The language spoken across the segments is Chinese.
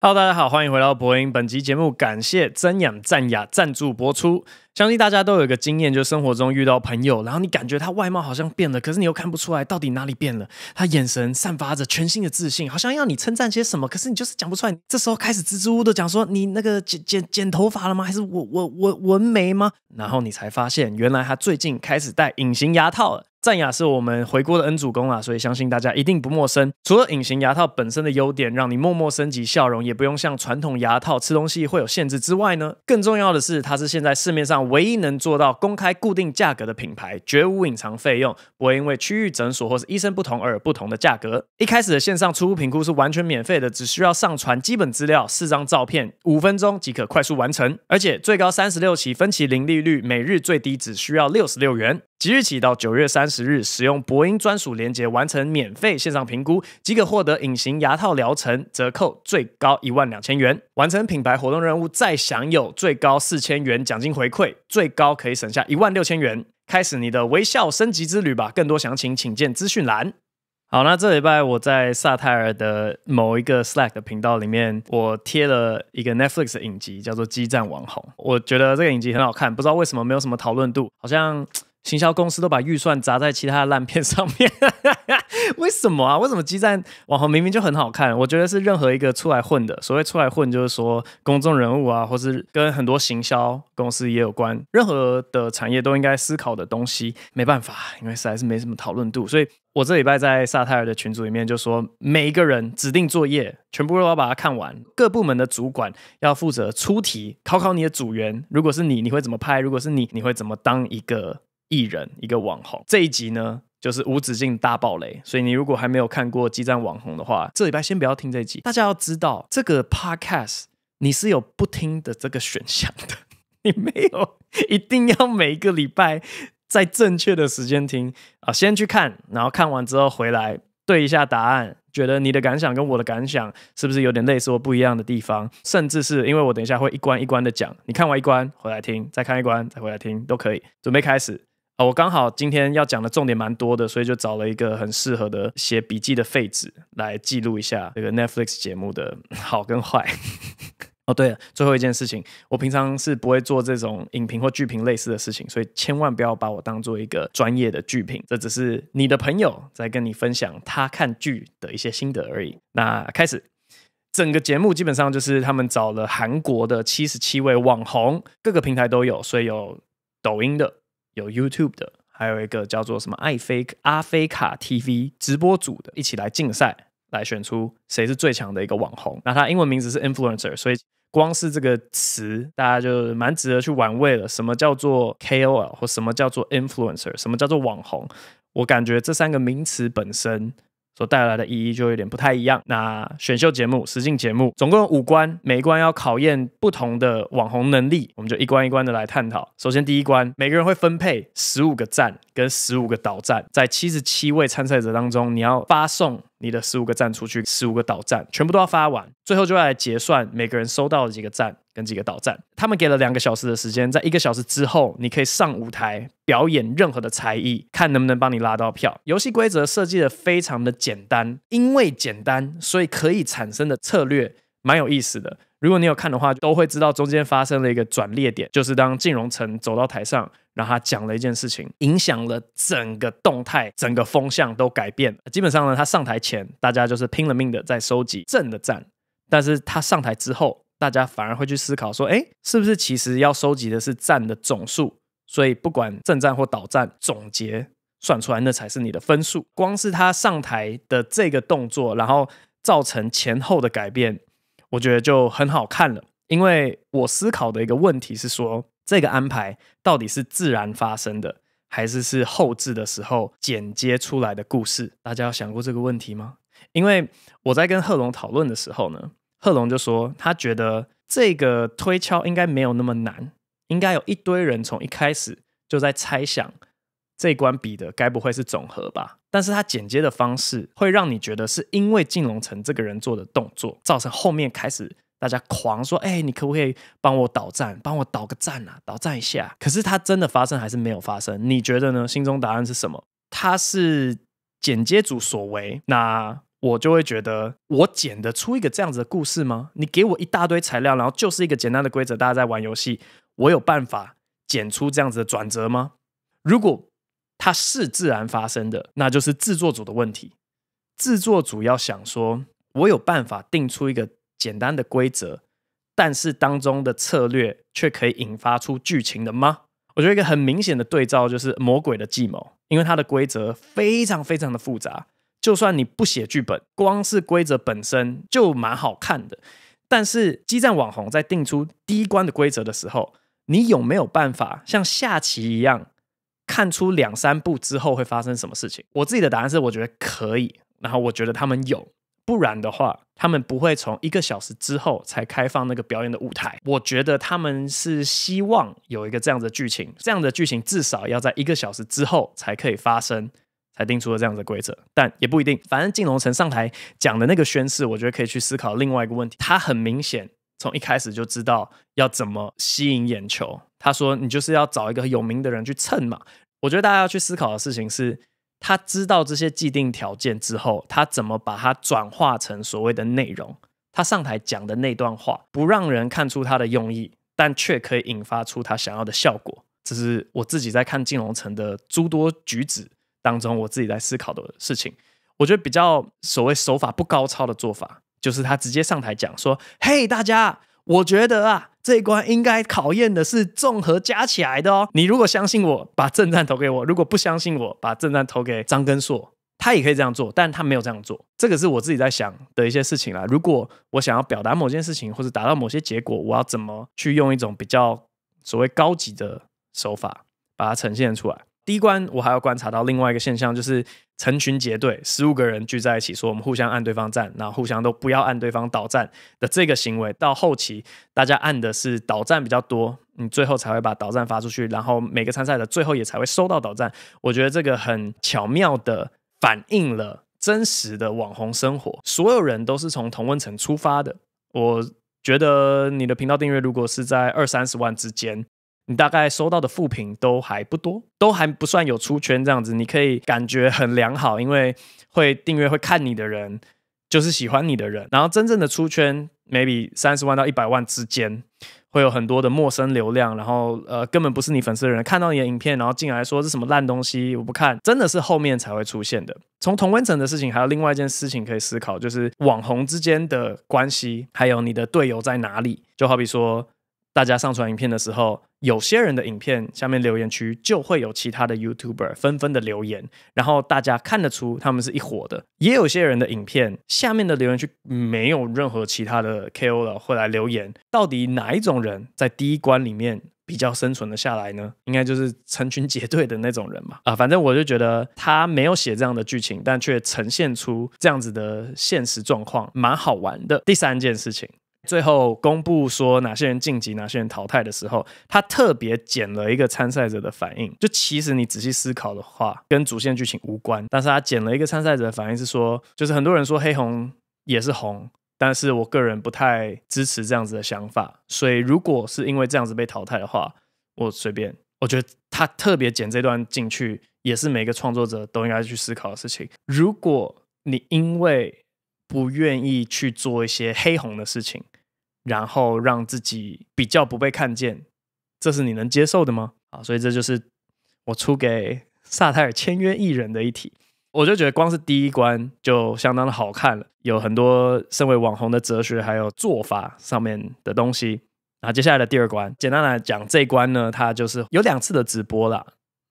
Hello，大家好，欢迎回到博音。本期节目感谢真养赞雅赞助播出。相信大家都有一个经验，就生活中遇到朋友，然后你感觉他外貌好像变了，可是你又看不出来到底哪里变了。他眼神散发着全新的自信，好像要你称赞些什么，可是你就是讲不出来。这时候开始支支吾的讲说，你那个剪剪剪头发了吗？还是纹纹纹纹眉吗？然后你才发现，原来他最近开始戴隐形牙套了。善雅是我们回锅的恩主公啊，所以相信大家一定不陌生。除了隐形牙套本身的优点，让你默默升级笑容，也不用像传统牙套吃东西会有限制之外呢，更重要的是它是现在市面上唯一能做到公开固定价格的品牌，绝无隐藏费用，不会因为区域诊所或是医生不同而有不同的价格。一开始的线上初步评估是完全免费的，只需要上传基本资料、四张照片，五分钟即可快速完成，而且最高三十六期分期零利率，每日最低只需要六十六元。即日起到九月三十。十日使用博音专属连接完成免费线上评估，即可获得隐形牙套疗程折扣最高一万两千元，完成品牌活动任务再享有最高四千元奖金回馈，最高可以省下一万六千元。开始你的微笑升级之旅吧！更多详情请见资讯栏。好，那这礼拜我在萨泰尔的某一个 Slack 的频道里面，我贴了一个 Netflix 的影集，叫做《激战网红》。我觉得这个影集很好看，不知道为什么没有什么讨论度，好像。行销公司都把预算砸在其他烂片上面，为什么啊？为什么基站网红明明就很好看？我觉得是任何一个出来混的，所谓出来混，就是说公众人物啊，或是跟很多行销公司也有关。任何的产业都应该思考的东西，没办法，因为实在是没什么讨论度。所以，我这礼拜在萨泰尔的群组里面就说，每一个人指定作业，全部都要把它看完。各部门的主管要负责出题，考考你的组员。如果是你，你会怎么拍？如果是你，你会怎么当一个？艺人一个网红这一集呢，就是无止境大暴雷。所以你如果还没有看过《激战网红》的话，这礼拜先不要听这一集。大家要知道，这个 podcast 你是有不听的这个选项的，你没有一定要每一个礼拜在正确的时间听啊。先去看，然后看完之后回来对一下答案，觉得你的感想跟我的感想是不是有点类似或不一样的地方？甚至是因为我等一下会一关一关的讲，你看完一关回来听，再看一关再回来听都可以。准备开始。哦，我刚好今天要讲的重点蛮多的，所以就找了一个很适合的写笔记的废纸来记录一下这个 Netflix 节目的 好跟坏。哦，对，了，最后一件事情，我平常是不会做这种影评或剧评类似的事情，所以千万不要把我当做一个专业的剧评，这只是你的朋友在跟你分享他看剧的一些心得而已。那开始，整个节目基本上就是他们找了韩国的七十七位网红，各个平台都有，所以有抖音的。有 YouTube 的，还有一个叫做什么爱菲阿菲卡 TV 直播组的，一起来竞赛，来选出谁是最强的一个网红。那他英文名字是 influencer，所以光是这个词，大家就蛮值得去玩味了。什么叫做 KOL，或什么叫做 influencer，什么叫做网红？我感觉这三个名词本身。所带来的意义就有点不太一样。那选秀节目、实境节目，总共有五关，每一关要考验不同的网红能力，我们就一关一关的来探讨。首先第一关，每个人会分配十五个赞跟十五个岛赞，在七十七位参赛者当中，你要发送。你的十五个站出去，十五个岛站全部都要发完，最后就要来结算，每个人收到几个站跟几个岛站。他们给了两个小时的时间，在一个小时之后，你可以上舞台表演任何的才艺，看能不能帮你拉到票。游戏规则设计的非常的简单，因为简单，所以可以产生的策略蛮有意思的。如果你有看的话，都会知道中间发生了一个转捩点，就是当金融城走到台上。然后他讲了一件事情，影响了整个动态，整个风向都改变。基本上呢，他上台前，大家就是拼了命的在收集正的赞，但是他上台之后，大家反而会去思考说，哎，是不是其实要收集的是赞的总数？所以不管正站或倒站，总结算出来那才是你的分数。光是他上台的这个动作，然后造成前后的改变，我觉得就很好看了。因为我思考的一个问题是说。这个安排到底是自然发生的，还是是后置的时候剪接出来的故事？大家有想过这个问题吗？因为我在跟贺龙讨论的时候呢，贺龙就说他觉得这个推敲应该没有那么难，应该有一堆人从一开始就在猜想，这关比的该不会是总和吧？但是他剪接的方式会让你觉得是因为靖龙城这个人做的动作，造成后面开始。大家狂说：“哎，你可不可以帮我导赞？帮我导个赞啊，导赞一下。”可是它真的发生还是没有发生？你觉得呢？心中答案是什么？它是剪接组所为，那我就会觉得我剪得出一个这样子的故事吗？你给我一大堆材料，然后就是一个简单的规则，大家在玩游戏，我有办法剪出这样子的转折吗？如果它是自然发生的，那就是制作组的问题。制作组要想说：“我有办法定出一个。”简单的规则，但是当中的策略却可以引发出剧情的吗？我觉得一个很明显的对照就是《魔鬼的计谋》，因为它的规则非常非常的复杂，就算你不写剧本，光是规则本身就蛮好看的。但是激战网红在定出第一关的规则的时候，你有没有办法像下棋一样看出两三步之后会发生什么事情？我自己的答案是，我觉得可以。然后我觉得他们有。不然的话，他们不会从一个小时之后才开放那个表演的舞台。我觉得他们是希望有一个这样的剧情，这样的剧情至少要在一个小时之后才可以发生，才定出了这样的规则。但也不一定，反正金龙城上台讲的那个宣誓，我觉得可以去思考另外一个问题。他很明显从一开始就知道要怎么吸引眼球。他说：“你就是要找一个有名的人去蹭嘛。”我觉得大家要去思考的事情是。他知道这些既定条件之后，他怎么把它转化成所谓的内容？他上台讲的那段话不让人看出他的用意，但却可以引发出他想要的效果。这是我自己在看金融城的诸多举止当中，我自己在思考的事情。我觉得比较所谓手法不高超的做法，就是他直接上台讲说：“嘿，大家。”我觉得啊，这一关应该考验的是综合加起来的哦。你如果相信我，把正战投给我；如果不相信我，把正战投给张根硕，他也可以这样做，但他没有这样做。这个是我自己在想的一些事情啦。如果我想要表达某件事情，或者达到某些结果，我要怎么去用一种比较所谓高级的手法把它呈现出来？第一关，我还要观察到另外一个现象，就是成群结队，十五个人聚在一起说我们互相按对方站，那互相都不要按对方导站的这个行为，到后期大家按的是导站比较多，你最后才会把导站发出去，然后每个参赛的最后也才会收到导站。我觉得这个很巧妙的反映了真实的网红生活，所有人都是从同温层出发的。我觉得你的频道订阅如果是在二三十万之间。你大概收到的副评都还不多，都还不算有出圈这样子，你可以感觉很良好，因为会订阅、会看你的人，就是喜欢你的人。然后真正的出圈，maybe 三十万到一百万之间，会有很多的陌生流量，然后呃根本不是你粉丝的人看到你的影片，然后进来说是什么烂东西，我不看，真的是后面才会出现的。从同温层的事情，还有另外一件事情可以思考，就是网红之间的关系，还有你的队友在哪里，就好比说。大家上传影片的时候，有些人的影片下面留言区就会有其他的 YouTuber 纷纷的留言，然后大家看得出他们是一伙的。也有些人的影片下面的留言区没有任何其他的 KO l 会来留言。到底哪一种人在第一关里面比较生存的下来呢？应该就是成群结队的那种人嘛。啊，反正我就觉得他没有写这样的剧情，但却呈现出这样子的现实状况，蛮好玩的。第三件事情。最后公布说哪些人晋级，哪些人淘汰的时候，他特别剪了一个参赛者的反应。就其实你仔细思考的话，跟主线剧情无关。但是他剪了一个参赛者的反应，是说，就是很多人说黑红也是红，但是我个人不太支持这样子的想法。所以如果是因为这样子被淘汰的话，我随便。我觉得他特别剪这段进去，也是每个创作者都应该去思考的事情。如果你因为不愿意去做一些黑红的事情，然后让自己比较不被看见，这是你能接受的吗？啊，所以这就是我出给萨泰尔签约艺人的一题。我就觉得光是第一关就相当的好看了，有很多身为网红的哲学还有做法上面的东西。那接下来的第二关，简单来讲，这一关呢，它就是有两次的直播了，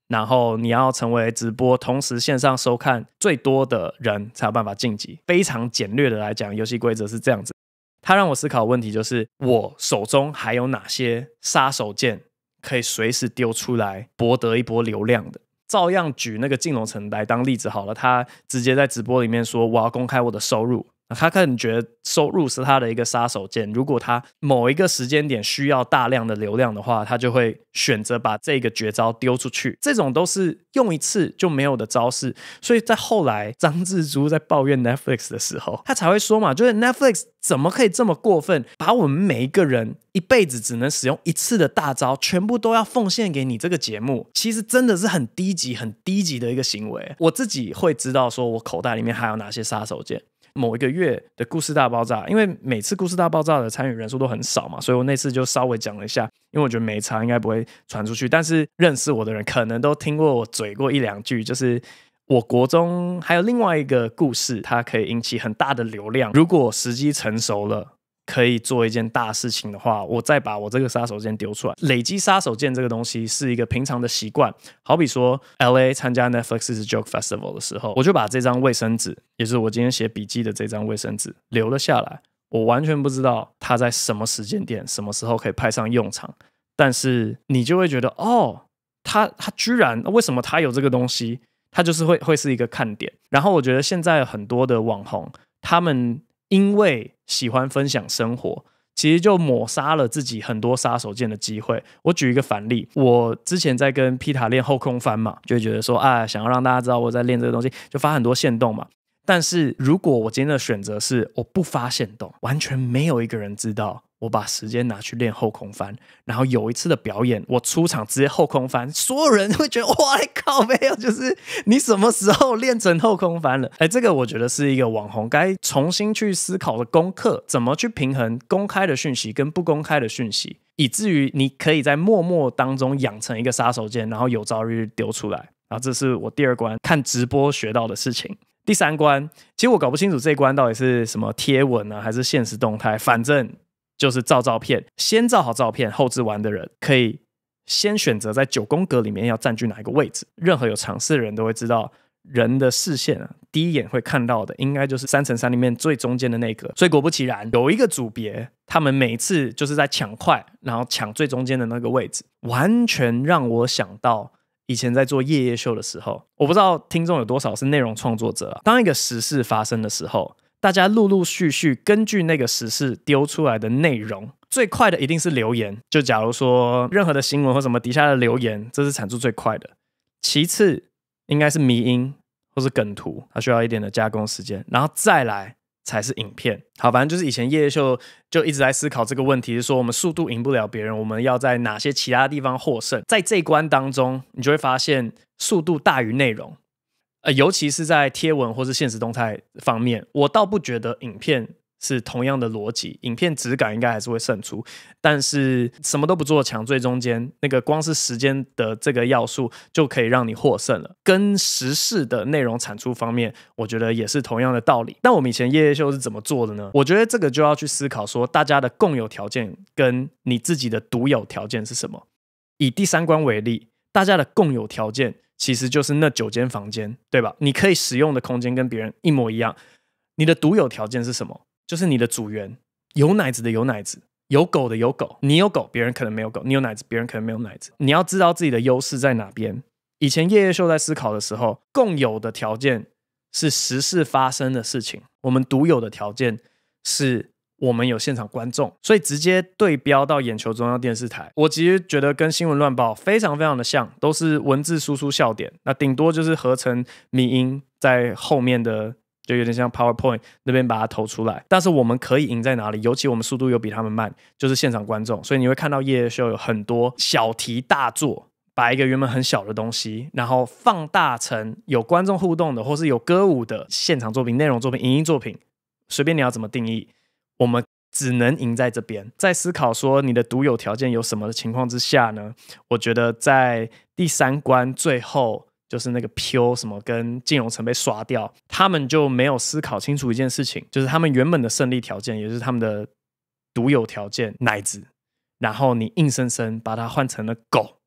然后你要成为直播同时线上收看最多的人，才有办法晋级。非常简略的来讲，游戏规则是这样子。他让我思考的问题就是：我手中还有哪些杀手锏可以随时丢出来博得一波流量的？照样举那个金龙成来当例子好了，他直接在直播里面说：“我要公开我的收入。”他可能觉得收入是他的一个杀手锏。如果他某一个时间点需要大量的流量的话，他就会选择把这个绝招丢出去。这种都是用一次就没有的招式。所以在后来张志珠在抱怨 Netflix 的时候，他才会说嘛，就是 Netflix 怎么可以这么过分，把我们每一个人一辈子只能使用一次的大招全部都要奉献给你这个节目？其实真的是很低级、很低级的一个行为。我自己会知道，说我口袋里面还有哪些杀手锏。某一个月的故事大爆炸，因为每次故事大爆炸的参与人数都很少嘛，所以我那次就稍微讲了一下，因为我觉得没差，应该不会传出去。但是认识我的人可能都听过我嘴过一两句，就是我国中还有另外一个故事，它可以引起很大的流量。如果时机成熟了。可以做一件大事情的话，我再把我这个杀手锏丢出来。累积杀手锏这个东西是一个平常的习惯。好比说，L A 参加 Netflix 的 Joke Festival 的时候，我就把这张卫生纸，也是我今天写笔记的这张卫生纸留了下来。我完全不知道它在什么时间点、什么时候可以派上用场，但是你就会觉得，哦，它它居然为什么它有这个东西？它就是会会是一个看点。然后我觉得现在很多的网红，他们。因为喜欢分享生活，其实就抹杀了自己很多杀手锏的机会。我举一个反例，我之前在跟皮塔练后空翻嘛，就觉得说啊，想要让大家知道我在练这个东西，就发很多线动嘛。但是如果我今天的选择是我不发线动，完全没有一个人知道。我把时间拿去练后空翻，然后有一次的表演，我出场直接后空翻，所有人都觉得哇 靠，没有，就是你什么时候练成后空翻了？哎，这个我觉得是一个网红该重新去思考的功课，怎么去平衡公开的讯息跟不公开的讯息，以至于你可以在默默当中养成一个杀手锏，然后有朝一日丢出来。然后这是我第二关看直播学到的事情。第三关，其实我搞不清楚这关到底是什么贴文啊，还是现实动态，反正。就是照照片，先照好照片，后置完的人可以先选择在九宫格里面要占据哪一个位置。任何有尝试的人都会知道，人的视线啊，第一眼会看到的应该就是三乘三里面最中间的那个。所以果不其然，有一个组别，他们每次就是在抢快，然后抢最中间的那个位置，完全让我想到以前在做夜夜秀的时候。我不知道听众有多少是内容创作者，当一个时事发生的时候。大家陆陆续续根据那个时事丢出来的内容，最快的一定是留言。就假如说任何的新闻或什么底下的留言，这是产出最快的。其次应该是迷音或是梗图，它需要一点的加工时间，然后再来才是影片。好，反正就是以前叶叶秀就一直在思考这个问题，是说我们速度赢不了别人，我们要在哪些其他地方获胜？在这一关当中，你就会发现速度大于内容。呃，尤其是在贴文或是现实动态方面，我倒不觉得影片是同样的逻辑，影片质感应该还是会胜出。但是什么都不做强，最中间那个光是时间的这个要素就可以让你获胜了。跟时事的内容产出方面，我觉得也是同样的道理。那我们以前夜夜秀是怎么做的呢？我觉得这个就要去思考，说大家的共有条件跟你自己的独有条件是什么。以第三关为例，大家的共有条件。其实就是那九间房间，对吧？你可以使用的空间跟别人一模一样。你的独有条件是什么？就是你的组员，有奶子的有奶子，有狗的有狗。你有狗，别人可能没有狗；你有奶子，别人可能没有奶子。你要知道自己的优势在哪边。以前叶叶秀在思考的时候，共有的条件是时事发生的事情，我们独有的条件是。我们有现场观众，所以直接对标到眼球中央电视台。我其实觉得跟新闻乱报非常非常的像，都是文字输出笑点，那顶多就是合成迷音在后面的，就有点像 PowerPoint 那边把它投出来。但是我们可以赢在哪里？尤其我们速度又比他们慢，就是现场观众。所以你会看到夜夜秀有很多小题大做，把一个原本很小的东西，然后放大成有观众互动的，或是有歌舞的现场作品、内容作品、影音作品，随便你要怎么定义。我们只能赢在这边，在思考说你的独有条件有什么的情况之下呢？我觉得在第三关最后就是那个 P o 什么跟金融城被刷掉，他们就没有思考清楚一件事情，就是他们原本的胜利条件，也就是他们的独有条件奶子，然后你硬生生把它换成了狗，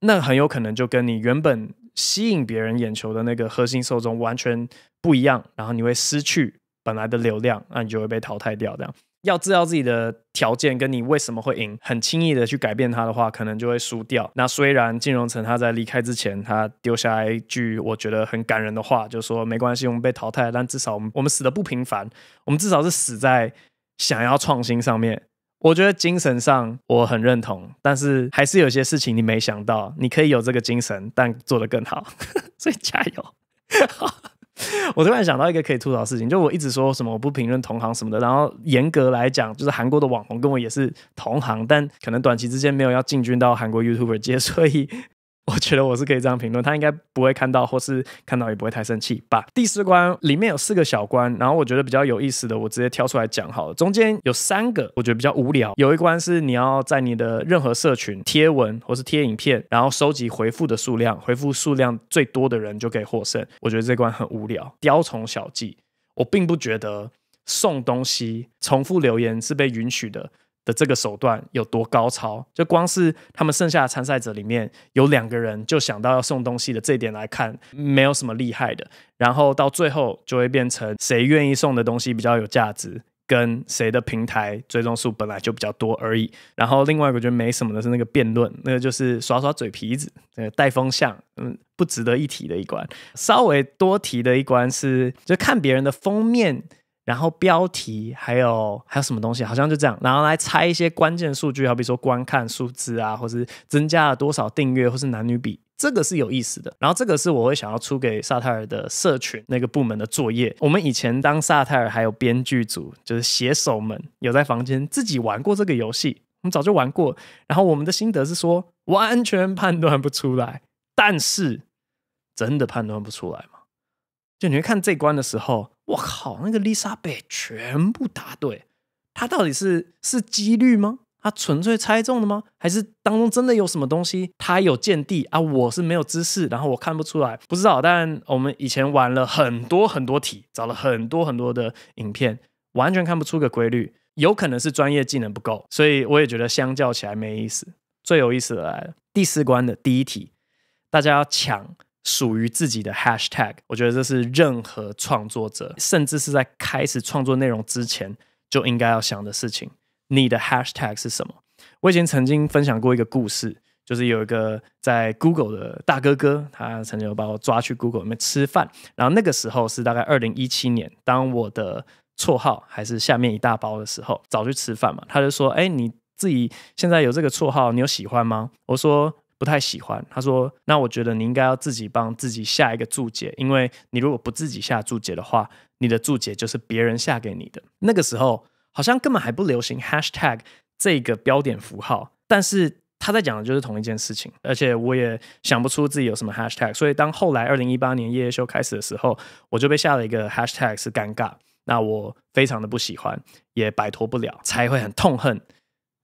那很有可能就跟你原本吸引别人眼球的那个核心受众完全不一样，然后你会失去。本来的流量，那你就会被淘汰掉。这样要知道自己的条件，跟你为什么会赢，很轻易的去改变它的话，可能就会输掉。那虽然金融城他在离开之前，他丢下来一句我觉得很感人的话，就说没关系，我们被淘汰，但至少我们我们死的不平凡，我们至少是死在想要创新上面。我觉得精神上我很认同，但是还是有些事情你没想到，你可以有这个精神，但做得更好，所以加油。我突然想到一个可以吐槽的事情，就我一直说什么我不评论同行什么的，然后严格来讲，就是韩国的网红跟我也是同行，但可能短期之间没有要进军到韩国 YouTube 界，所以。我觉得我是可以这样评论，他应该不会看到，或是看到也不会太生气。吧。第四关里面有四个小关，然后我觉得比较有意思的，我直接挑出来讲好了。中间有三个我觉得比较无聊，有一关是你要在你的任何社群贴文或是贴影片，然后收集回复的数量，回复数量最多的人就可以获胜。我觉得这关很无聊，雕虫小技。我并不觉得送东西、重复留言是被允许的。的这个手段有多高超？就光是他们剩下的参赛者里面有两个人就想到要送东西的这一点来看，没有什么厉害的。然后到最后就会变成谁愿意送的东西比较有价值，跟谁的平台追踪数本来就比较多而已。然后另外一个觉得没什么的是那个辩论，那个就是耍耍嘴皮子，带风向，嗯，不值得一提的一关。稍微多提的一关是，就看别人的封面。然后标题还有还有什么东西，好像就这样。然后来猜一些关键数据，好比说观看数字啊，或是增加了多少订阅，或是男女比，这个是有意思的。然后这个是我会想要出给萨泰尔的社群那个部门的作业。我们以前当萨泰尔还有编剧组，就是写手们有在房间自己玩过这个游戏，我们早就玩过。然后我们的心得是说，完全判断不出来。但是真的判断不出来吗？就你会看这关的时候，我靠，那个丽莎贝全部答对，它到底是是几率吗？它纯粹猜中的吗？还是当中真的有什么东西？它有见地啊，我是没有知识，然后我看不出来，不知道。但我们以前玩了很多很多题，找了很多很多的影片，完全看不出个规律。有可能是专业技能不够，所以我也觉得相较起来没意思。最有意思的来了，第四关的第一题，大家要抢。属于自己的 hashtag，我觉得这是任何创作者，甚至是在开始创作内容之前就应该要想的事情。你的 hashtag 是什么？我以前曾经分享过一个故事，就是有一个在 Google 的大哥哥，他曾经把我抓去 Google 面吃饭。然后那个时候是大概二零一七年，当我的绰号还是下面一大包的时候，早去吃饭嘛，他就说：“哎，你自己现在有这个绰号，你有喜欢吗？”我说。不太喜欢，他说：“那我觉得你应该要自己帮自己下一个注解，因为你如果不自己下注解的话，你的注解就是别人下给你的。那个时候好像根本还不流行 #hashtag 这个标点符号，但是他在讲的就是同一件事情，而且我也想不出自己有什么 #hashtag，所以当后来二零一八年夜夜秀开始的时候，我就被下了一个 #hashtag 是尴尬，那我非常的不喜欢，也摆脱不了，才会很痛恨。”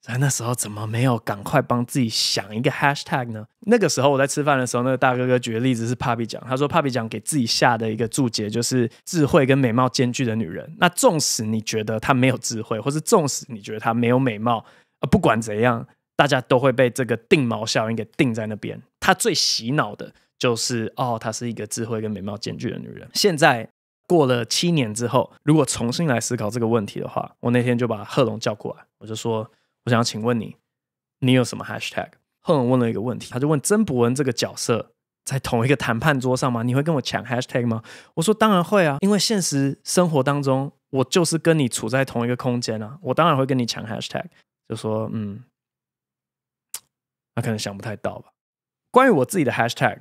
在那时候怎么没有赶快帮自己想一个 hashtag 呢？那个时候我在吃饭的时候，那个大哥哥举例子是 Papi 奖，他说 Papi 奖给自己下的一个注解就是智慧跟美貌兼具的女人。那纵使你觉得她没有智慧，或是纵使你觉得她没有美貌，呃，不管怎样，大家都会被这个定锚效应给定在那边。她最洗脑的就是哦，她是一个智慧跟美貌兼具的女人。现在过了七年之后，如果重新来思考这个问题的话，我那天就把贺龙叫过来，我就说。我想请问你，你有什么 hashtag？后文问了一个问题，他就问曾博文这个角色在同一个谈判桌上吗？你会跟我抢 hashtag 吗？我说当然会啊，因为现实生活当中我就是跟你处在同一个空间啊，我当然会跟你抢 hashtag。就说嗯，那可能想不太到吧。关于我自己的 hashtag，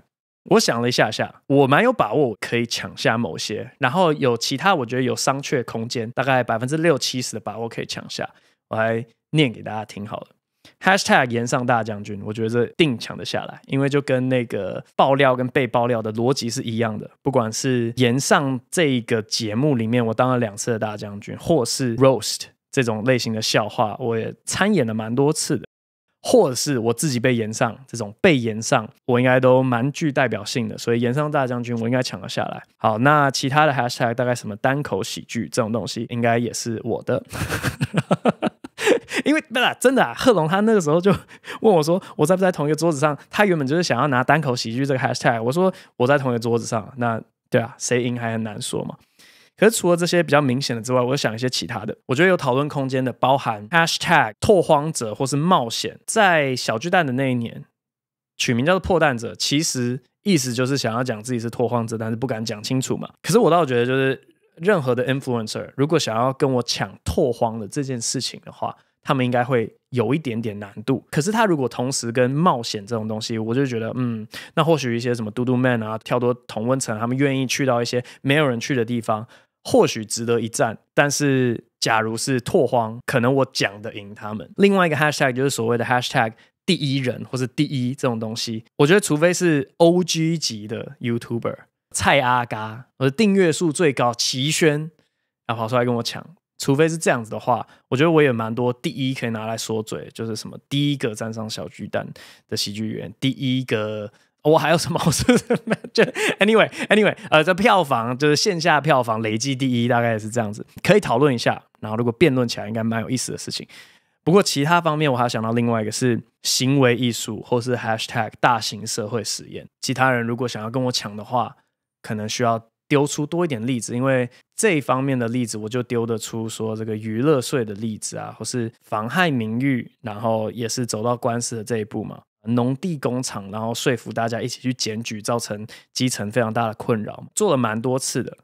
我想了一下下，我蛮有把握可以抢下某些，然后有其他我觉得有商榷空间，大概百分之六七十的把握可以抢下。我还念给大家听好了，# #hashtag 盐上大将军，我觉得这定抢得下来，因为就跟那个爆料跟被爆料的逻辑是一样的。不管是延上这一个节目里面，我当了两次的大将军，或是 roast 这种类型的笑话，我也参演了蛮多次的，或是我自己被延上这种被延上，我应该都蛮具代表性的，所以延上大将军，我应该抢得下来。好，那其他的 hashtag 大概什么单口喜剧这种东西，应该也是我的。因为对啊，真的啊，贺龙他那个时候就问我说：“我在不在同一个桌子上？”他原本就是想要拿单口喜剧这个 hashtag。我说：“我在同一个桌子上。”那对啊，谁赢还很难说嘛。可是除了这些比较明显的之外，我想一些其他的。我觉得有讨论空间的，包含 hashtag 拓荒者或是冒险。在小巨蛋的那一年，取名叫做破蛋者，其实意思就是想要讲自己是拓荒者，但是不敢讲清楚嘛。可是我倒觉得就是。任何的 influencer 如果想要跟我抢拓荒的这件事情的话，他们应该会有一点点难度。可是他如果同时跟冒险这种东西，我就觉得，嗯，那或许一些什么嘟嘟 man 啊、跳多同温层，他们愿意去到一些没有人去的地方，或许值得一战。但是，假如是拓荒，可能我讲的赢他们。另外一个 hashtag 就是所谓的 hashtag 第一人或是第一这种东西，我觉得除非是 OG 级的 YouTuber。蔡阿嘎，我的订阅数最高。齐宣，啊，跑出来跟我抢。除非是这样子的话，我觉得我也蛮多第一可以拿来说嘴，就是什么第一个站上小巨蛋的喜剧员，第一个我还有什么？我是的就 anyway anyway，呃，这票房就是线下票房累计第一，大概也是这样子，可以讨论一下。然后如果辩论起来，应该蛮有意思的事情。不过其他方面，我还想到另外一个是行为艺术，或是 hashtag 大型社会实验。其他人如果想要跟我抢的话，可能需要丢出多一点例子，因为这一方面的例子，我就丢得出说这个娱乐税的例子啊，或是妨害名誉，然后也是走到官司的这一步嘛。农地工厂，然后说服大家一起去检举，造成基层非常大的困扰，做了蛮多次的。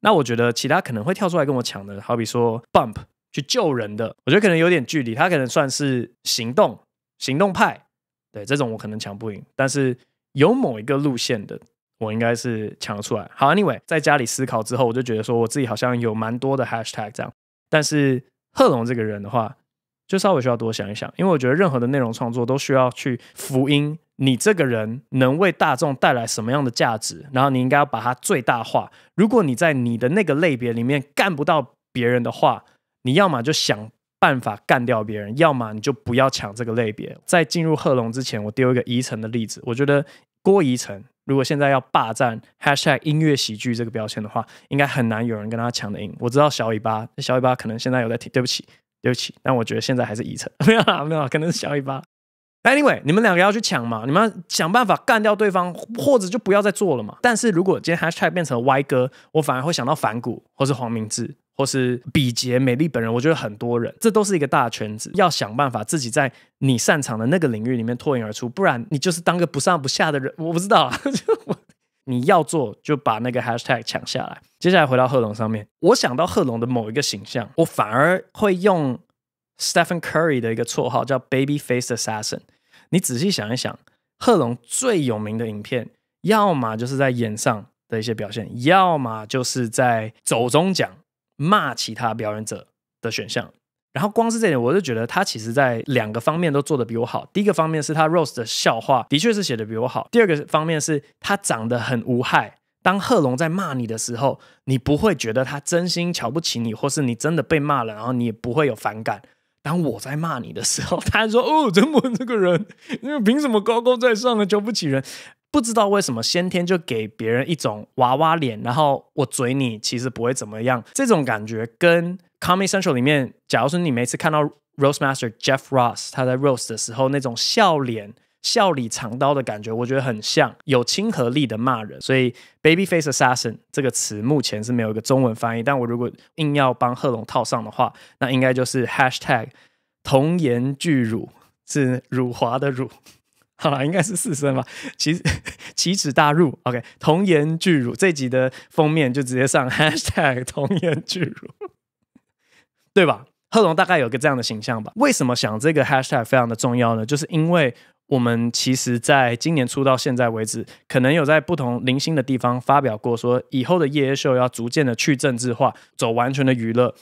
那我觉得其他可能会跳出来跟我抢的，好比说 Bump 去救人的，我觉得可能有点距离，他可能算是行动行动派，对这种我可能抢不赢，但是有某一个路线的。我应该是抢得出来。好，Anyway，在家里思考之后，我就觉得说我自己好像有蛮多的 Hashtag 这样。但是贺龙这个人的话，就稍微需要多想一想，因为我觉得任何的内容创作都需要去福音，你这个人能为大众带来什么样的价值，然后你应该要把它最大化。如果你在你的那个类别里面干不到别人的话，你要么就想办法干掉别人，要么你就不要抢这个类别。在进入贺龙之前，我丢一个宜城的例子，我觉得郭宜城。如果现在要霸占音乐喜剧这个标签的话，应该很难有人跟他抢得赢。我知道小尾巴，小尾巴可能现在有在听，对不起，对不起。但我觉得现在还是依晨，没有，啦，没有，啦，可能是小尾巴。a n y w a y 你们两个要去抢嘛？你们想办法干掉对方，或者就不要再做了嘛？但是如果今天 #hashtag 变成歪哥，我反而会想到反骨或是黄明志。或是比杰美丽本人，我觉得很多人，这都是一个大圈子，要想办法自己在你擅长的那个领域里面脱颖而出，不然你就是当个不上不下的人。我不知道，就你要做，就把那个 hashtag 抢下来。接下来回到贺龙上面，我想到贺龙的某一个形象，我反而会用 Stephen Curry 的一个绰号叫 Baby Face Assassin。你仔细想一想，贺龙最有名的影片，要么就是在演上的一些表现，要么就是在走中奖。骂其他表演者的选项，然后光是这点，我就觉得他其实在两个方面都做得比我好。第一个方面是他 roast 的笑话，的确是写得比我好。第二个方面是他长得很无害。当贺龙在骂你的时候，你不会觉得他真心瞧不起你，或是你真的被骂了，然后你也不会有反感。当我在骂你的时候，他说：“哦，怎么这个人，因为凭什么高高在上的瞧不起人？”不知道为什么先天就给别人一种娃娃脸，然后我嘴你其实不会怎么样，这种感觉跟《Comedy Central》里面，假如说你每次看到《Rose Master》Jeff Ross 他在 Rose 的时候那种笑脸、笑里藏刀的感觉，我觉得很像有亲和力的骂人。所以 “Baby Face Assassin” 这个词目前是没有一个中文翻译，但我如果硬要帮贺龙套上的话，那应该就是 hashtag 童言巨辱，是辱华的辱。好了，应该是四声吧。奇奇耻大辱，OK，童言巨乳。这集的封面就直接上 hashtag 童言巨乳，对吧？贺龙大概有个这样的形象吧。为什么想这个 #hashtag 非常的重要呢？就是因为我们其实在今年出到现在为止，可能有在不同零星的地方发表过，说以后的夜夜秀要逐渐的去政治化，走完全的娱乐。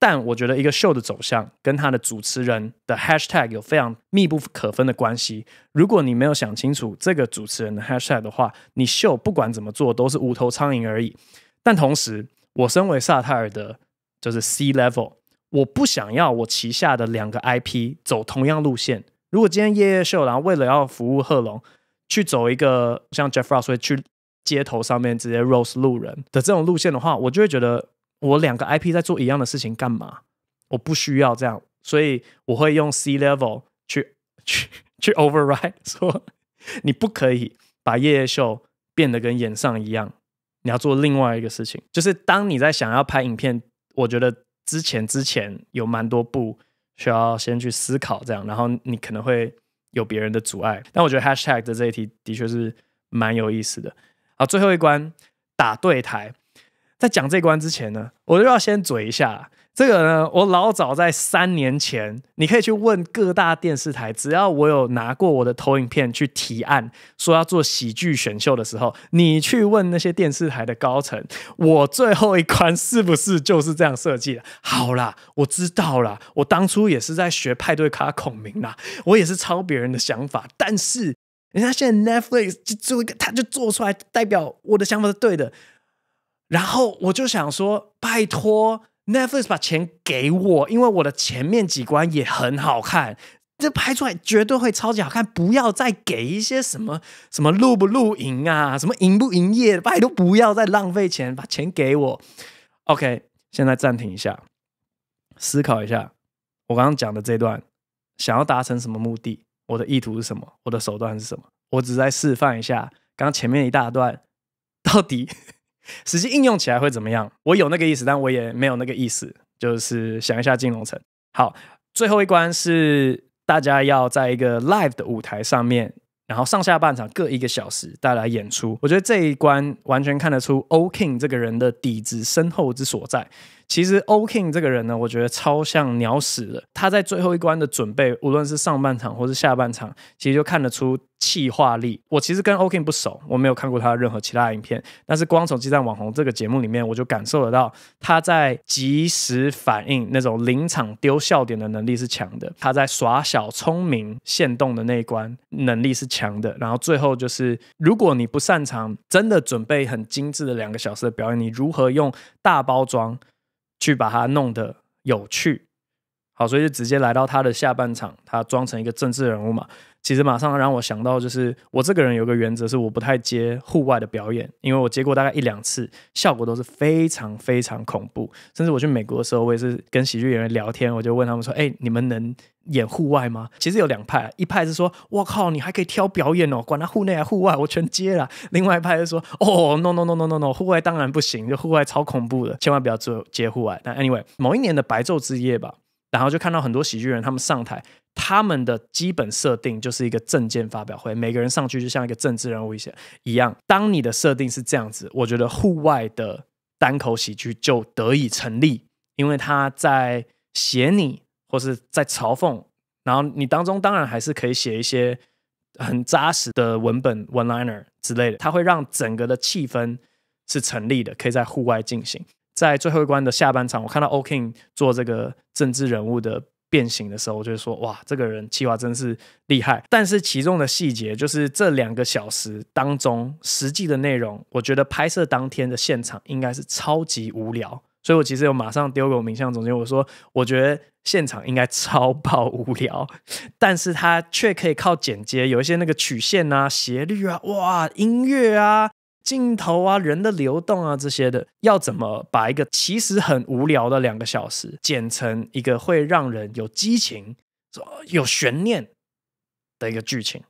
但我觉得一个秀的走向跟他的主持人的 hashtag 有非常密不可分的关系。如果你没有想清楚这个主持人的 hashtag 的话，你秀不管怎么做都是无头苍蝇而已。但同时，我身为萨泰尔的就是 C level，我不想要我旗下的两个 IP 走同样路线。如果今天夜夜秀，然后为了要服务贺龙，去走一个像 Jeff Ross 去街头上面直接 rose 路人的这种路线的话，我就会觉得。我两个 IP 在做一样的事情干嘛？我不需要这样，所以我会用 C level 去去去 override，说你不可以把夜夜秀变得跟演上一样，你要做另外一个事情。就是当你在想要拍影片，我觉得之前之前有蛮多部需要先去思考这样，然后你可能会有别人的阻碍。但我觉得 #hashtag 的这一题的确是蛮有意思的。好，最后一关打对台。在讲这关之前呢，我就要先嘴一下这个。我老早在三年前，你可以去问各大电视台，只要我有拿过我的投影片去提案说要做喜剧选秀的时候，你去问那些电视台的高层，我最后一关是不是就是这样设计的？好啦，我知道啦，我当初也是在学派对卡孔明啦，我也是抄别人的想法，但是人家现在 Netflix 就做，一他就做出来，代表我的想法是对的。然后我就想说，拜托 Netflix 把钱给我，因为我的前面几关也很好看，这拍出来绝对会超级好看。不要再给一些什么什么录不录影啊，什么营不营业，拜托不要再浪费钱，把钱给我。OK，现在暂停一下，思考一下我刚刚讲的这段想要达成什么目的，我的意图是什么，我的手段是什么。我只在示范一下，刚前面一大段到底。实际应用起来会怎么样？我有那个意思，但我也没有那个意思，就是想一下金融城。好，最后一关是大家要在一个 live 的舞台上面，然后上下半场各一个小时带来演出。我觉得这一关完全看得出 O King 这个人的底子深厚之所在。其实 O King 这个人呢，我觉得超像鸟屎的。他在最后一关的准备，无论是上半场或是下半场，其实就看得出气化力。我其实跟 O King 不熟，我没有看过他的任何其他影片，但是光从《激战网红》这个节目里面，我就感受得到他在即时反应、那种临场丢笑点的能力是强的。他在耍小聪明、现动的那一关能力是强的。然后最后就是，如果你不擅长，真的准备很精致的两个小时的表演，你如何用大包装？去把它弄得有趣，好，所以就直接来到他的下半场，他装成一个政治人物嘛。其实马上让我想到，就是我这个人有个原则，是我不太接户外的表演，因为我接过大概一两次，效果都是非常非常恐怖。甚至我去美国的时候，我也是跟喜剧演员聊天，我就问他们说：“哎，你们能演户外吗？”其实有两派，一派是说：“我靠，你还可以挑表演哦，管他户内还户外，我全接了。”另外一派是说：“哦，no no no no no no，户外当然不行，就户外超恐怖的，千万不要做接户外。”那 anyway，某一年的白昼之夜吧。然后就看到很多喜剧人他们上台，他们的基本设定就是一个证件发表会，每个人上去就像一个政治人物一些一样。当你的设定是这样子，我觉得户外的单口喜剧就得以成立，因为他在写你或是在嘲讽，然后你当中当然还是可以写一些很扎实的文本 one liner 之类的，它会让整个的气氛是成立的，可以在户外进行。在最后一关的下半场，我看到 O King 做这个政治人物的变形的时候，我就得说哇，这个人计划真是厉害。但是其中的细节，就是这两个小时当中实际的内容，我觉得拍摄当天的现场应该是超级无聊。所以我其实又马上丢给我名相总监，我说我觉得现场应该超爆无聊，但是他却可以靠剪接，有一些那个曲线啊、斜率啊、哇音乐啊。镜头啊，人的流动啊，这些的，要怎么把一个其实很无聊的两个小时剪成一个会让人有激情、有悬念的一个剧情？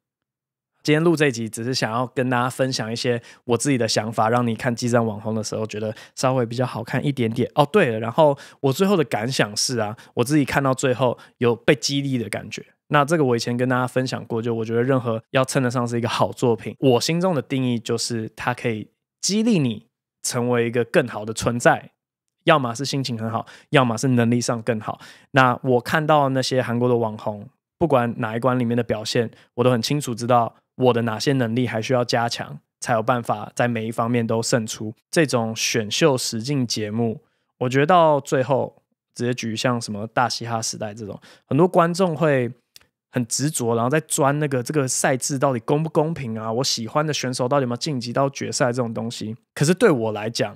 今天录这集只是想要跟大家分享一些我自己的想法，让你看《激战网红》的时候觉得稍微比较好看一点点。哦，对了，然后我最后的感想是啊，我自己看到最后有被激励的感觉。那这个我以前跟大家分享过，就我觉得任何要称得上是一个好作品，我心中的定义就是它可以激励你成为一个更好的存在，要么是心情很好，要么是能力上更好。那我看到那些韩国的网红，不管哪一关里面的表现，我都很清楚知道我的哪些能力还需要加强，才有办法在每一方面都胜出。这种选秀实境节目，我觉得到最后，直接举像什么《大嘻哈时代》这种，很多观众会。很执着，然后再钻那个这个赛制到底公不公平啊？我喜欢的选手到底有没有晋级到决赛这种东西？可是对我来讲，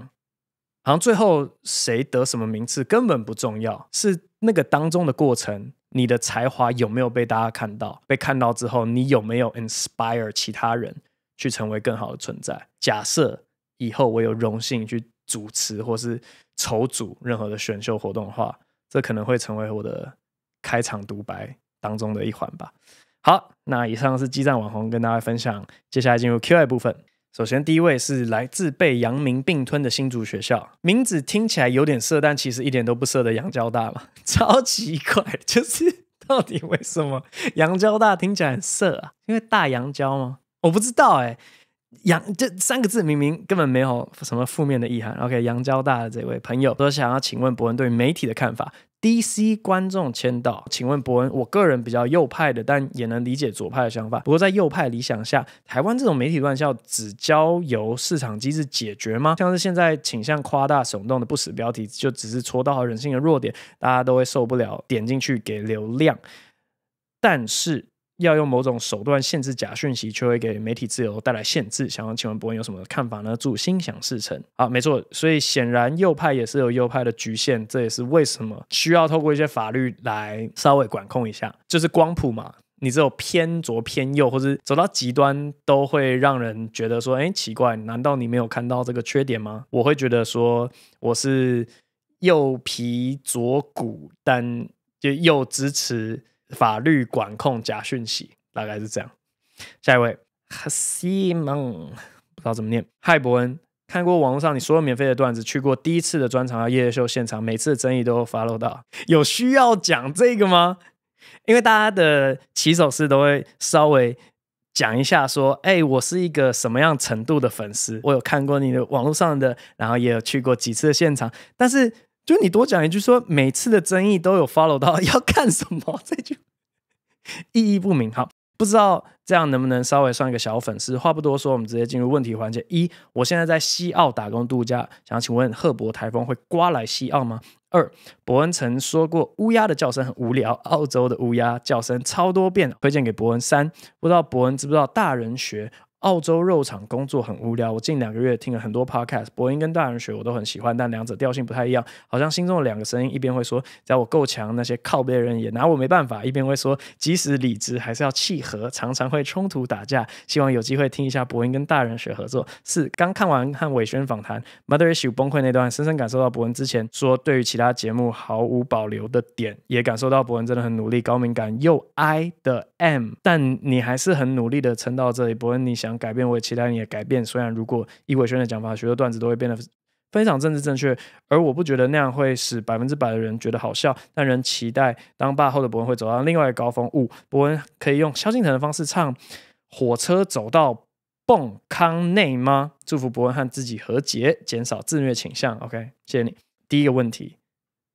好像最后谁得什么名次根本不重要，是那个当中的过程，你的才华有没有被大家看到？被看到之后，你有没有 inspire 其他人去成为更好的存在？假设以后我有荣幸去主持或是筹组任何的选秀活动的话，这可能会成为我的开场独白。当中的一环吧。好，那以上是基站网红跟大家分享，接下来进入 Q A 部分。首先第一位是来自被扬名并吞的新竹学校，名字听起来有点色，但其实一点都不色的杨交大嘛，超奇怪，就是到底为什么杨交大听起来很色啊？因为大杨交吗？我不知道哎，杨这三个字明明根本没有什么负面的意涵。OK，杨交大的这位朋友都想要请问博文对媒体的看法。D.C. 观众签到，请问伯恩，我个人比较右派的，但也能理解左派的想法。不过在右派理想下，台湾这种媒体乱象，只交由市场机制解决吗？像是现在倾向夸大耸动的不死标题，就只是戳到人性的弱点，大家都会受不了，点进去给流量。但是。要用某种手段限制假讯息，却会给媒体自由带来限制。想请问博恩有什么看法呢？祝心想事成好，没错，所以显然右派也是有右派的局限，这也是为什么需要透过一些法律来稍微管控一下，就是光谱嘛。你只有偏左偏右，或者走到极端，都会让人觉得说：“哎，奇怪，难道你没有看到这个缺点吗？”我会觉得说，我是右皮左骨，但就又支持。法律管控假讯息，大概是这样。下一位，哈西蒙，不知道怎么念。嗨，伯恩，看过网络上你所有免费的段子，去过第一次的专场和夜秀现场，每次的争议都 follow 到。有需要讲这个吗？因为大家的起手式都会稍微讲一下，说：“哎，我是一个什么样程度的粉丝？我有看过你的网络上的，然后也有去过几次的现场，但是……”就你多讲一句，说每次的争议都有 follow 到 要干什么，这句意义不明。好，不知道这样能不能稍微算一个小粉丝。话不多说，我们直接进入问题环节：一，我现在在西澳打工度假，想请问赫伯台风会刮来西澳吗？二，伯恩曾说过乌鸦的叫声很无聊，澳洲的乌鸦叫声超多变，推荐给伯恩。三，不知道伯恩知不知道大人学。澳洲肉场工作很无聊，我近两个月听了很多 podcast，博音跟大人学我都很喜欢，但两者调性不太一样，好像心中的两个声音，一边会说只要我够强，那些靠别人也拿我没办法，一边会说即使理智还是要契合，常常会冲突打架。希望有机会听一下博音跟大人学合作。四刚看完和伟轩访谈，mother issue 崩溃那段，深深感受到博文之前说对于其他节目毫无保留的点，也感受到博文真的很努力，高敏感又哀的。m，但你还是很努力的撑到这里。伯恩，你想改变，我也期待你的改变。虽然如果以伟轩的讲法，许多段子都会变得非常政治正确，而我不觉得那样会使百分之百的人觉得好笑。但人期待当爸后的伯恩会走到另外高峰。五，伯恩可以用萧敬腾的方式唱《火车走到蹦康内》吗？祝福伯恩和自己和解，减少自虐倾向。OK，谢谢你。第一个问题，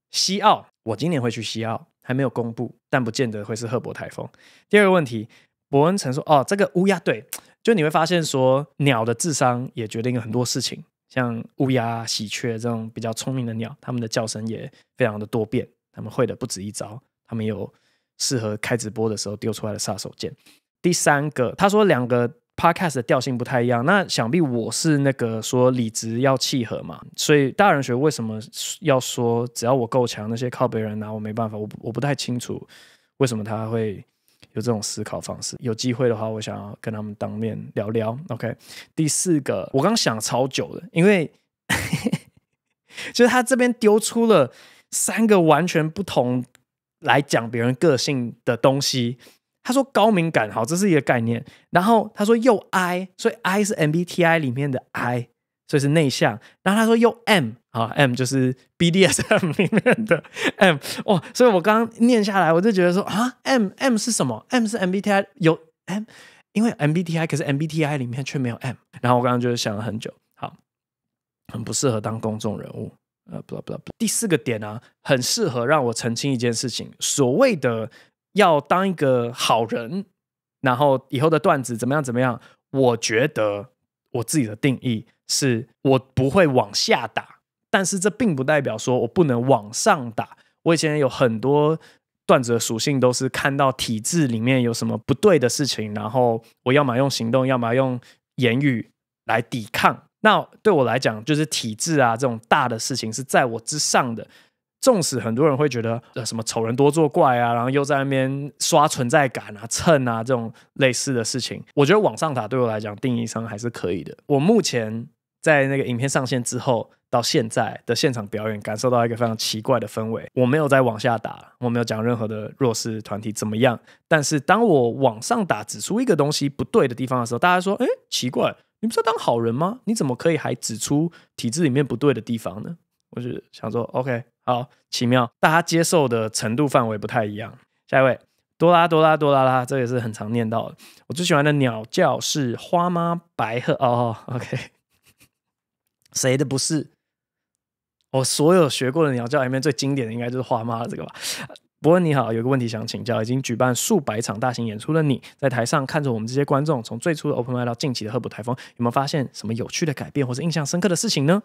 西澳，我今年会去西澳。还没有公布，但不见得会是赫伯台风。第二个问题，伯恩曾说：“哦，这个乌鸦对，就你会发现说，鸟的智商也决定了很多事情，像乌鸦、喜鹊这种比较聪明的鸟，它们的叫声也非常的多变，它们会的不止一招，它们有适合开直播的时候丢出来的杀手锏。”第三个，他说两个。Podcast 的调性不太一样，那想必我是那个说理直要契合嘛，所以大人学为什么要说只要我够强，那些靠别人拿我没办法，我我不太清楚为什么他会有这种思考方式。有机会的话，我想要跟他们当面聊聊。OK，第四个，我刚想超久了，因为 就是他这边丢出了三个完全不同来讲别人个性的东西。他说高敏感好，这是一个概念。然后他说又 I，所以 I 是 MBTI 里面的 I，所以是内向。然后他说又 M 啊，M 就是 BDSM 里面的 M 哇，所以我刚念下来，我就觉得说啊，M M 是什么？M 是 MBTI 有 M，因为 MBTI 可是 MBTI 里面却没有 M。然后我刚刚就是想了很久，好，很不适合当公众人物。呃，不不不，第四个点啊，很适合让我澄清一件事情，所谓的。要当一个好人，然后以后的段子怎么样？怎么样？我觉得我自己的定义是我不会往下打，但是这并不代表说我不能往上打。我以前有很多段子的属性都是看到体制里面有什么不对的事情，然后我要么用行动，要么用言语来抵抗。那对我来讲，就是体制啊这种大的事情是在我之上的。纵使很多人会觉得呃什么丑人多作怪啊，然后又在那边刷存在感啊、蹭啊这种类似的事情，我觉得往上打对我来讲定义上还是可以的。我目前在那个影片上线之后到现在的现场表演，感受到一个非常奇怪的氛围。我没有在往下打，我没有讲任何的弱势团体怎么样。但是当我往上打指出一个东西不对的地方的时候，大家说：哎，奇怪，你不是当好人吗？你怎么可以还指出体制里面不对的地方呢？我就想说，OK。好奇妙，大家接受的程度范围不太一样。下一位，哆啦哆啦哆啦啦，这也是很常念到的。我最喜欢的鸟叫是花妈白鹤哦。OK，谁的不是？我所有学过的鸟叫里面最经典的应该就是花妈了，这个吧。伯恩你好，有个问题想请教：已经举办数百场大型演出的你，在台上看着我们这些观众，从最初的 Open 麦到近期的赫普台风，有没有发现什么有趣的改变或是印象深刻的事情呢？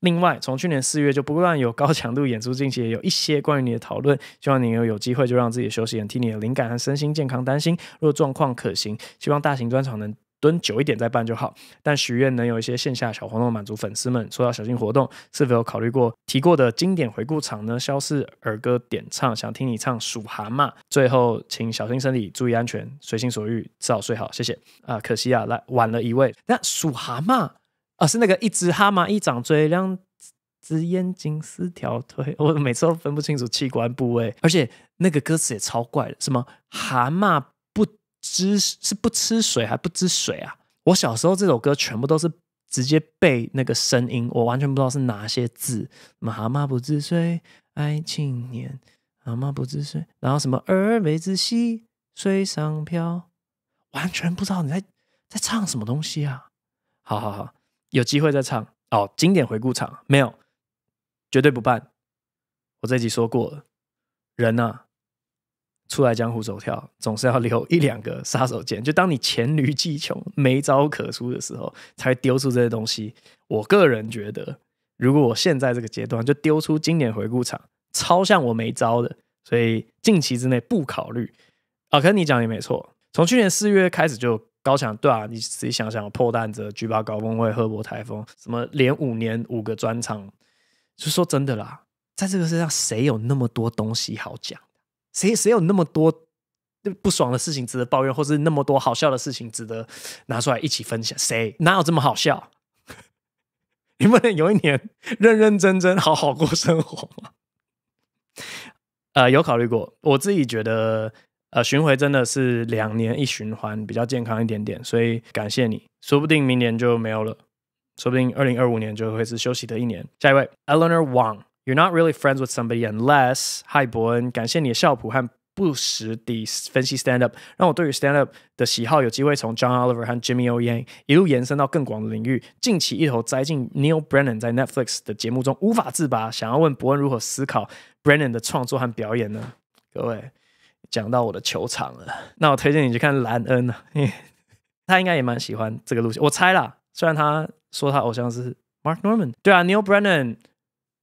另外，从去年四月就不断有高强度演出，近期也有一些关于你的讨论。希望你有有机会就让自己休息，替你的灵感和身心健康担心。若状况可行，希望大型专场能蹲久一点再办就好。但许愿能有一些线下小活动满足粉丝们。说到小型活动，是否有考虑过提过的经典回顾场呢？肖四儿歌点唱，想听你唱《数蛤蟆》。最后，请小心身体，注意安全，随心所欲，早睡好。谢谢。啊，可惜啊，来晚了一位。那数蛤蟆。啊，是那个一只蛤蟆一张嘴，两只眼睛四条腿。我每次都分不清楚器官部位，而且那个歌词也超怪的。什么蛤蟆不知是不吃水还不知水啊？我小时候这首歌全部都是直接背那个声音，我完全不知道是哪些字。蛤蟆不知水，爱青年；蛤蟆不知水，然后什么儿背之溪水上漂，完全不知道你在在唱什么东西啊！好好好。有机会再唱哦，经典回顾场没有，绝对不办。我这集说过了，人呐，出来江湖走跳，总是要留一两个杀手锏。就当你黔驴技穷、没招可出的时候，才丢出这些东西。我个人觉得，如果我现在这个阶段就丢出经典回顾场，超像我没招的，所以近期之内不考虑。啊，可是你讲也没错，从去年四月开始就。高强，对啊，你自己想想，破蛋子、举办高峰会、喝过台风，什么连五年五个专场，就说真的啦，在这个世上，谁有那么多东西好讲？谁谁有那么多不爽的事情值得抱怨，或是那么多好笑的事情值得拿出来一起分享？谁哪有这么好笑？你们有一年认认真真好好过生活吗？呃，有考虑过，我自己觉得。呃，巡回真的是两年一循环，比较健康一点点，所以感谢你。说不定明年就没有了，说不定二零二五年就会是休息的一年。下一位，Eleanor Wang，You're not really friends with somebody unless…… Hi 伯恩，感谢你的笑谱和不时的分析 Stand Up，让我对于 Stand Up 的喜好有机会从 John Oliver 和 Jimmy O Yang 一路延伸到更广的领域。近期一头栽进 Neil Brennan 在 Netflix 的节目中无法自拔，想要问伯恩如何思考 Brennan 的创作和表演呢？各位。讲到我的球场了，那我推荐你去看兰恩啊，他应该也蛮喜欢这个路线。我猜啦，虽然他说他偶像是 Mark Norman，对啊，Neil Brennan，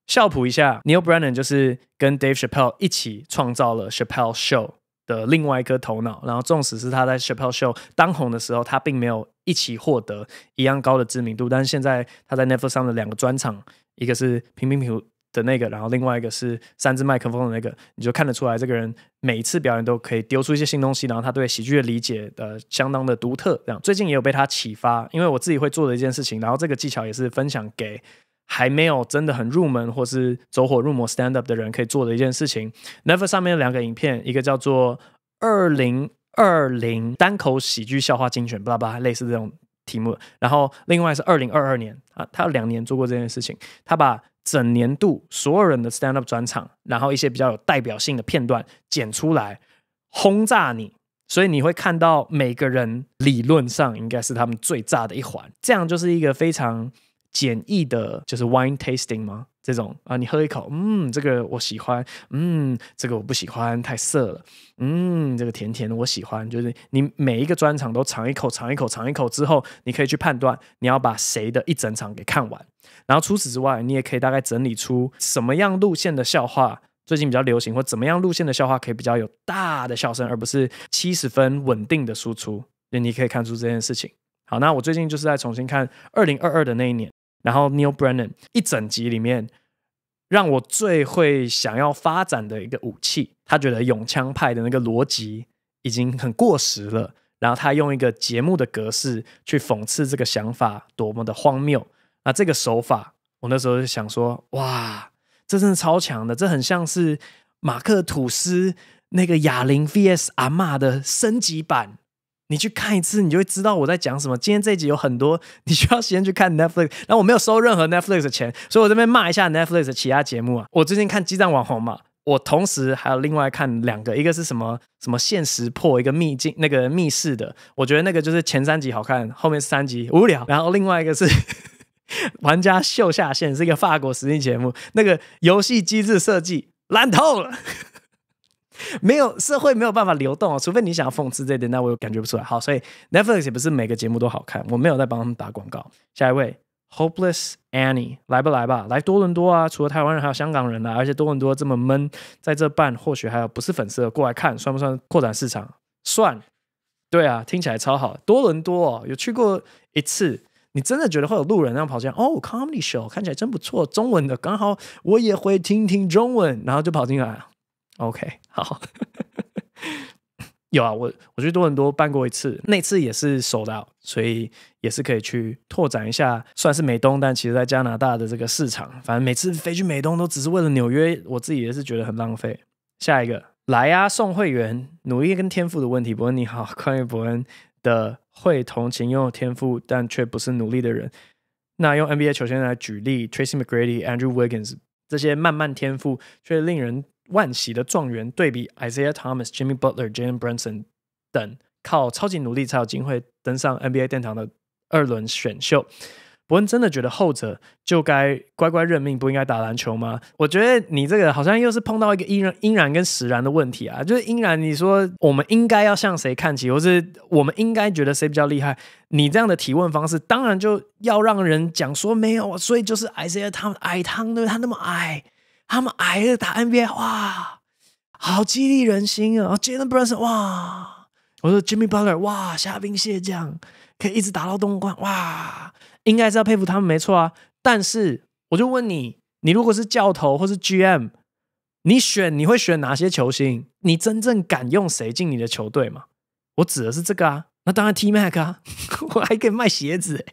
笑谱一下，Neil Brennan 就是跟 Dave Chappelle 一起创造了 Chappelle Show 的另外一颗头脑。然后，纵使是他在 Chappelle Show 当红的时候，他并没有一起获得一样高的知名度，但是现在他在 Netflix 上的两个专场，一个是《平平平》。的那个，然后另外一个是三支麦克风的那个，你就看得出来，这个人每一次表演都可以丢出一些新东西，然后他对喜剧的理解呃相当的独特。这样最近也有被他启发，因为我自己会做的一件事情，然后这个技巧也是分享给还没有真的很入门或是走火入魔 stand up 的人可以做的一件事情。Never 上面有两个影片，一个叫做《二零二零单口喜剧笑话精选》，巴拉，类似这种题目，然后另外是二零二二年啊，他两年做过这件事情，他把。整年度所有人的 stand up 专场，然后一些比较有代表性的片段剪出来轰炸你，所以你会看到每个人理论上应该是他们最炸的一环，这样就是一个非常简易的，就是 wine tasting 吗？这种啊，你喝一口，嗯，这个我喜欢，嗯，这个我不喜欢，太涩了，嗯，这个甜甜的我喜欢，就是你每一个专场都尝一口，尝一口，尝一口之后，你可以去判断你要把谁的一整场给看完。然后除此之外，你也可以大概整理出什么样路线的笑话最近比较流行，或怎么样路线的笑话可以比较有大的笑声，而不是七十分稳定的输出。那你可以看出这件事情。好，那我最近就是在重新看二零二二的那一年。然后 Neil Brennan 一整集里面，让我最会想要发展的一个武器，他觉得“永枪派”的那个逻辑已经很过时了。然后他用一个节目的格式去讽刺这个想法多么的荒谬。那这个手法，我那时候就想说，哇，这真的超强的，这很像是马克吐斯那个哑铃 VS 阿玛的升级版。你去看一次，你就会知道我在讲什么。今天这一集有很多你需要先去看 Netflix，然后我没有收任何 Netflix 的钱，所以我这边骂一下 Netflix 其他节目啊。我最近看《激战网红》嘛，我同时还有另外看两个，一个是什么什么现实破一个秘境那个密室的，我觉得那个就是前三集好看，后面三集无聊。然后另外一个是 《玩家秀下限是一个法国实力节目，那个游戏机制设计烂透了。没有社会没有办法流动除非你想要讽刺这点，那我又感觉不出来。好，所以 Netflix 也不是每个节目都好看，我没有在帮他们打广告。下一位，Hopeless Annie，来吧来吧，来多伦多啊！除了台湾人，还有香港人啊，而且多伦多这么闷，在这办，或许还有不是粉丝过来看，算不算扩展市场？算。对啊，听起来超好。多伦多有去过一次，你真的觉得会有路人这样跑进？哦，comedy show 看起来真不错，中文的，刚好我也会听听中文，然后就跑进来 OK，好，有啊，我我去多伦多办过一次，那次也是首到，所以也是可以去拓展一下，算是美东，但其实在加拿大的这个市场，反正每次飞去美东都只是为了纽约，我自己也是觉得很浪费。下一个来呀，送会员，努力跟天赋的问题，伯恩你好，关于伯恩的会同情拥有天赋但却不是努力的人，那用 NBA 球星来举例，Tracy McGrady、Andrew Wiggins 这些慢慢天赋却令人。万喜的状元对比 Isaiah Thomas、Jimmy Butler、j a n e Brunson 等靠超级努力才有机会登上 NBA 殿堂的二轮选秀，伯恩真的觉得后者就该乖乖认命，不应该打篮球吗？我觉得你这个好像又是碰到一个因然、因然跟使然的问题啊！就是因然，你说我们应该要向谁看齐，或是我们应该觉得谁比较厉害？你这样的提问方式，当然就要让人讲说没有，所以就是 Isaiah Thomas，矮汤对，他那么矮。他们矮的打 NBA，哇，好激励人心啊！哦，杰 n s o n 哇，我说 Jimmy Butler 哇，虾兵蟹将，可以一直打到东冠，哇，应该是要佩服他们没错啊。但是，我就问你，你如果是教头或是 GM，你选你会选哪些球星？你真正敢用谁进你的球队吗？我指的是这个啊。那当然 T Mac 啊，我还可以卖鞋子。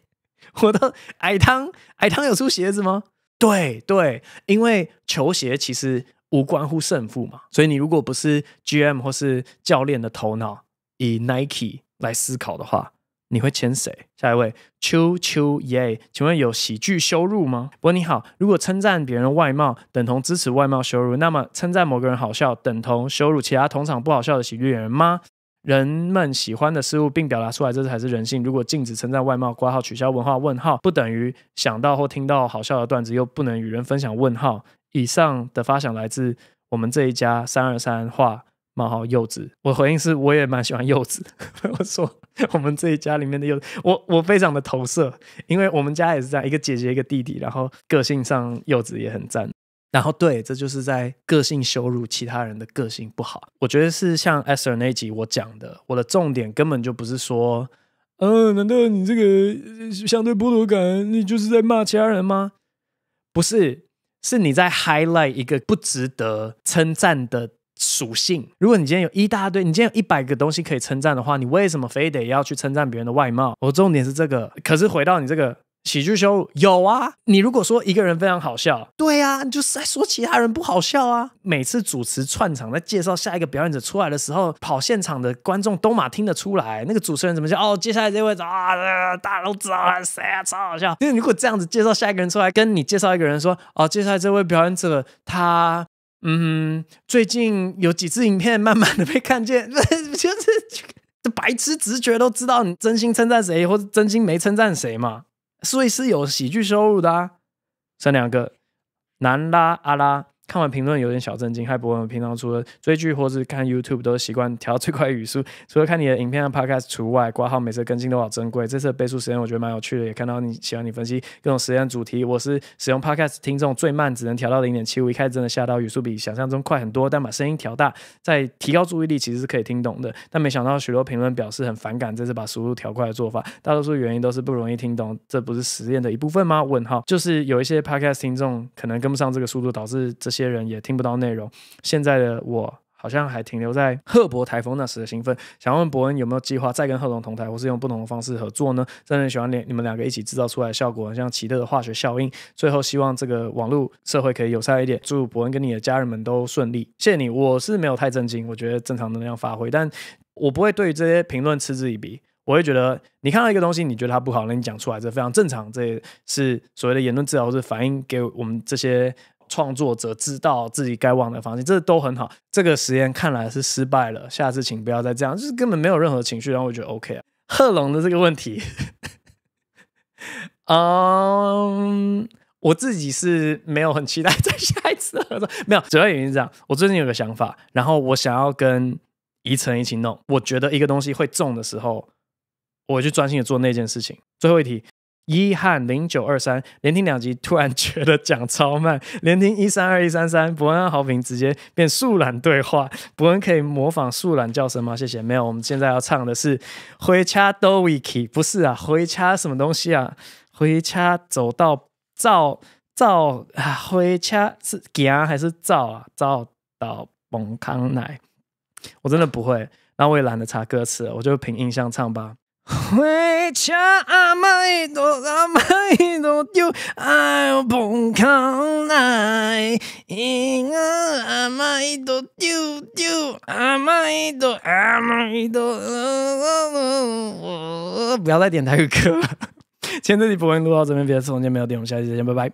我的矮汤，矮汤有出鞋子吗？对对，因为球鞋其实无关乎胜负嘛，所以你如果不是 GM 或是教练的头脑以 Nike 来思考的话，你会签谁？下一位秋秋 y e a 请问有喜剧羞辱吗？过你好，如果称赞别人外貌等同支持外貌羞辱，那么称赞某个人好笑等同羞辱其他同场不好笑的喜剧演员吗？人们喜欢的事物并表达出来，这才是人性。如果禁止称赞外貌，挂号取消文化问号，不等于想到或听到好笑的段子又不能与人分享问号。以上的发想来自我们这一家三二三话冒号柚子。我回应是，我也蛮喜欢柚子。我说我们这一家里面的柚子，我我非常的投射，因为我们家也是这样一个姐姐一个弟弟，然后个性上柚子也很赞。然后对，这就是在个性羞辱其他人的个性不好。我觉得是像 Esther 那集我讲的，我的重点根本就不是说，嗯，难道你这个相对剥夺感，你就是在骂其他人吗？不是，是你在 highlight 一个不值得称赞的属性。如果你今天有一大堆，你今天有一百个东西可以称赞的话，你为什么非得要去称赞别人的外貌？我重点是这个。可是回到你这个。喜剧秀有啊，你如果说一个人非常好笑，对啊，你就是在说其他人不好笑啊。每次主持串场在介绍下一个表演者出来的时候，跑现场的观众都马听得出来那个主持人怎么叫？哦，接下来这位啊，大家都知道是谁啊超好笑。因为如果这样子介绍下一个人出来，跟你介绍一个人说哦，接下来这位表演者他嗯最近有几次影片慢慢的被看见，就是这白痴直觉都知道你真心称赞谁或者真心没称赞谁嘛。所以是有喜剧收入的啊，剩两个，南拉、阿拉。看完评论有点小震惊，海不我们平常除了追剧或者看 YouTube 都是习惯调最快语速，除了看你的影片和 Podcast 除外，挂号每次更新都好珍贵。这次的背书实验我觉得蛮有趣的，也看到你喜欢你分析各种实验主题。我是使用 Podcast 听众最慢，只能调到零点七五，一开始真的吓到，语速比想象中快很多，但把声音调大再提高注意力，其实是可以听懂的。但没想到许多评论表示很反感这次把速度调快的做法，大多数原因都是不容易听懂，这不是实验的一部分吗？问号就是有一些 Podcast 听众可能跟不上这个速度，导致这些。些人也听不到内容。现在的我好像还停留在赫伯台风那时的兴奋。想问伯恩有没有计划再跟赫龙同台，或是用不同的方式合作呢？真的喜欢你你们两个一起制造出来的效果，很像奇特的化学效应。最后，希望这个网络社会可以友善一点。祝伯恩跟你的家人们都顺利。谢谢你，我是没有太震惊，我觉得正常能量发挥，但我不会对这些评论嗤之以鼻。我会觉得你看到一个东西，你觉得它不好，那你讲出来这非常正常，这也是 所谓的言论自由，是反映给我们这些。创作者知道自己该往的方向，这都很好。这个实验看来是失败了，下次请不要再这样，就是根本没有任何情绪，然后我觉得 OK。贺龙的这个问题，嗯，我自己是没有很期待在下一次合作，没有，主要原因这样。我最近有个想法，然后我想要跟宜晨一起弄。我觉得一个东西会重的时候，我就专心的做那件事情。最后一题。一和零九二三连听两集，突然觉得讲超慢。连听一三二一三三，恩和好评直接变树懒对话。伯恩可以模仿树懒叫声吗？谢谢，没有。我们现在要唱的是《回恰多维基》，不是啊？回恰什么东西啊？回恰走到照照啊？回恰是行还是照啊？照到崩康奶，我真的不会。那我也懒得查歌词，我就凭印象唱吧。回家啊！阿弥啊阿弥陀，丢！阿弥陀，阿弥陀，不要再点太个歌了。今天这期播音录到这边，别的时间没有点，我们下期再见，拜拜。